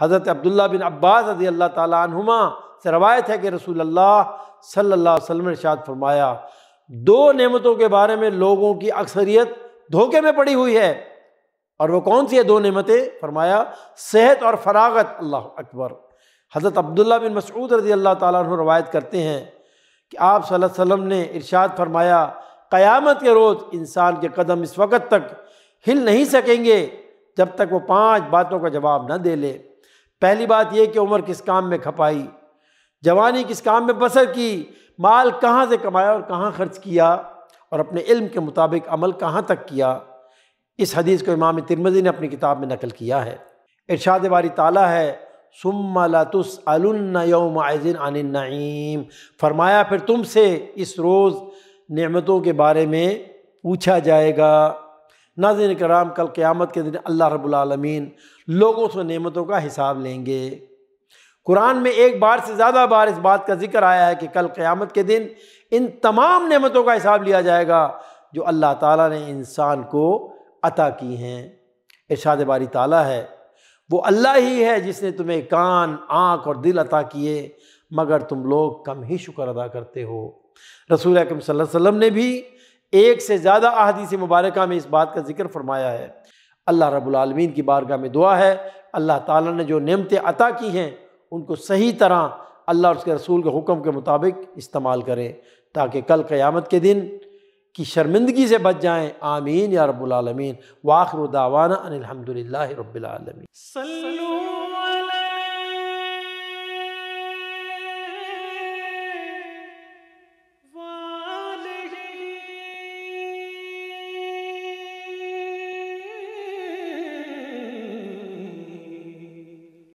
हज़रत अब्दुल्ला बिन अब्बास रजी अल्लाह तुमा से रवायत है कि रसूल अल्लाह सल्ला वसम इर्शाद फरमाया दो नेमतों के बारे में लोगों की अक्सरियत धोखे में पड़ी हुई है और वो कौन सी है दो नेमतें फरमाया सेहत और फरागत अल्लाह अकबर हज़रत अब्दुल्ला बिन मसूद रजी अल्लाह तु रवायत करते हैं कि आप वसम ने इरशाद फरमाया क़यामत के रोज़ इंसान के कदम इस वक्त तक हिल नहीं सकेंगे जब तक वो पाँच बातों का जवाब न दे ले पहली बात यह कि उम्र किस काम में खपाई जवानी किस काम में बसर की माल कहाँ से कमाया और कहाँ खर्च किया और अपने इल्म के मुताबिक अमल कहाँ तक किया इस हदीस को इमाम तिरमजी ने अपनी किताब में नकल किया है इरशाद बारी ताला है सुमलातुसलनायजिन आननाईम फरमाया फिर तुमसे इस रोज़ नेमतों के बारे में पूछा जाएगा नाजिन कराम कल क़्यामत के दिन अल्लाह रबालमीन लोगों से नमतों का हिसाब लेंगे कुरान में एक बार से ज़्यादा बार इस बात का जिक्र आया है कि कल क़्यामत के दिन इन तमाम नमतों का हिसाब लिया जाएगा जो अल्लाह ताली ने इंसान को अता की हैं इरशाद बारी ताला है वो अल्लाह ही है जिसने तुम्हें कान आँख और दिल अता किए मगर तुम लोग कम ही शुक्र अदा करते हो रसूल अकम वसल्लम ने भी एक से ज़्यादा अहदीस मुबारक में इस बात का जिक्र फरमाया है अल्लाह रबालमीन की बारगाह में दुआ है अल्लाह ताली ने जो नमतें अता की हैं उनको सही तरह अल्लाह उसके रसूल के हुक्म के मुताबिक इस्तेमाल करें ताकि कल क़यामत के दिन की शर्मिंदगी से बच जाएँ आमीन या रबालमीन वाखर दावाना अनिलहमदिल्ला रबालमीन